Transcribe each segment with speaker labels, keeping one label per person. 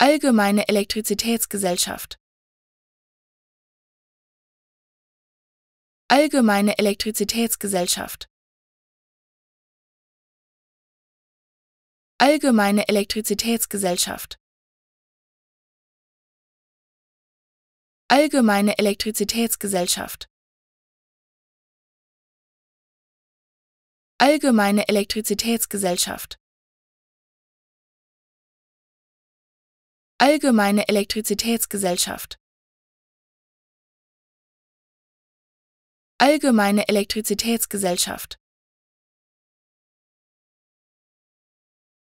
Speaker 1: Allgemeine Elektrizitätsgesellschaft Allgemeine Elektrizitätsgesellschaft Allgemeine Elektrizitätsgesellschaft Allgemeine Elektrizitätsgesellschaft Allgemeine Elektrizitätsgesellschaft Allgemeine Elektrizitätsgesellschaft Allgemeine Elektrizitätsgesellschaft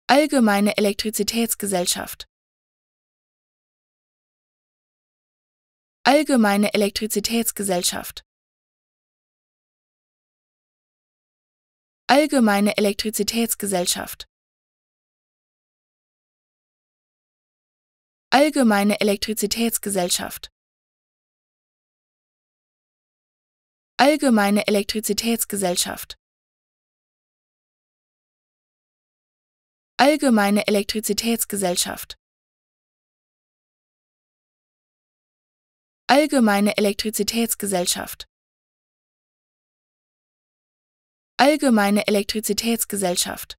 Speaker 1: Allgemeine Elektrizitätsgesellschaft Allgemeine Elektrizitätsgesellschaft Allgemeine Elektrizitätsgesellschaft Allgemeine Elektrizitätsgesellschaft Allgemeine Elektrizitätsgesellschaft Allgemeine Elektrizitätsgesellschaft Allgemeine Elektrizitätsgesellschaft Allgemeine Elektrizitätsgesellschaft